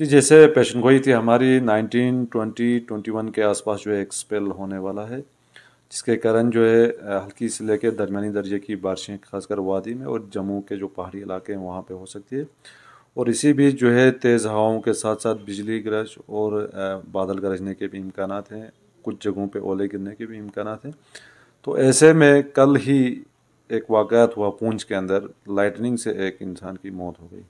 जी जैसे पेशन गोई थी हमारी 20, 21 के आसपास जो है एक्सपेल होने वाला है जिसके कारण जो है हल्की से लेकर दरमिया दर्जे की बारिशें खासकर वादी में और जम्मू के जो पहाड़ी इलाके हैं वहाँ पर हो सकती है और इसी बीच जो है तेज़ हवाओं के साथ साथ बिजली गरज और बादल गरजने के भी इम्कान हैं कुछ जगहों पर ओले गिरने के भी इम्कान हैं तो ऐसे में कल ही एक वाक़ात हुआ पूंछ के अंदर लाइटनिंग से एक इंसान की मौत हो गई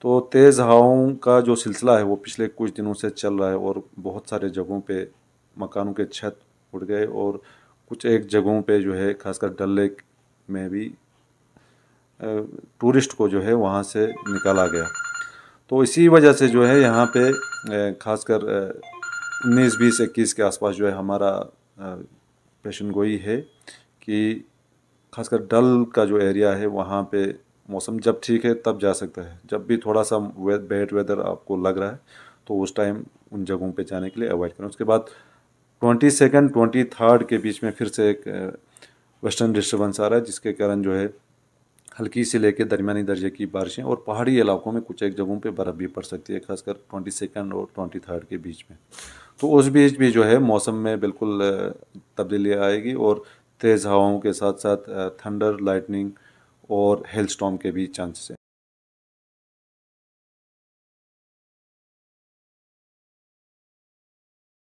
तो तेज़ हवाओं का जो सिलसिला है वो पिछले कुछ दिनों से चल रहा है और बहुत सारे जगहों पे मकानों के छत उड़ गए और कुछ एक जगहों पे जो है खासकर डल लेक में भी टूरिस्ट को जो है वहाँ से निकाला गया तो इसी वजह से जो है यहाँ पे खासकर उन्नीस बीस इक्कीस के आसपास जो है हमारा पेशन गोई है कि खासकर डल का जो एरिया है वहाँ पे मौसम जब ठीक है तब जा सकता है जब भी थोड़ा सा वे, बैड वेदर आपको लग रहा है तो उस टाइम उन जगहों पे जाने के लिए अवॉइड करें उसके बाद ट्वेंटी सेकेंड ट्वेंटी थर्ड के बीच में फिर से एक वेस्टर्न डिस्टर्बेंस आ रहा है जिसके कारण जो है हल्की से लेकर दरमियानी दर्जे की बारिशें और पहाड़ी इलाकों में कुछ एक जगहों पर बर्फ़ भी पड़ सकती है खासकर ट्वेंटी सेकेंड और ट्वेंटी थर्ड के बीच में तो उस बीच भी जो है मौसम में बिल्कुल तब्दीली आएगी और तेज़ हवाओं के साथ साथ थंडर लाइटनिंग और हेल स्टॉम के भी चांसेस हैं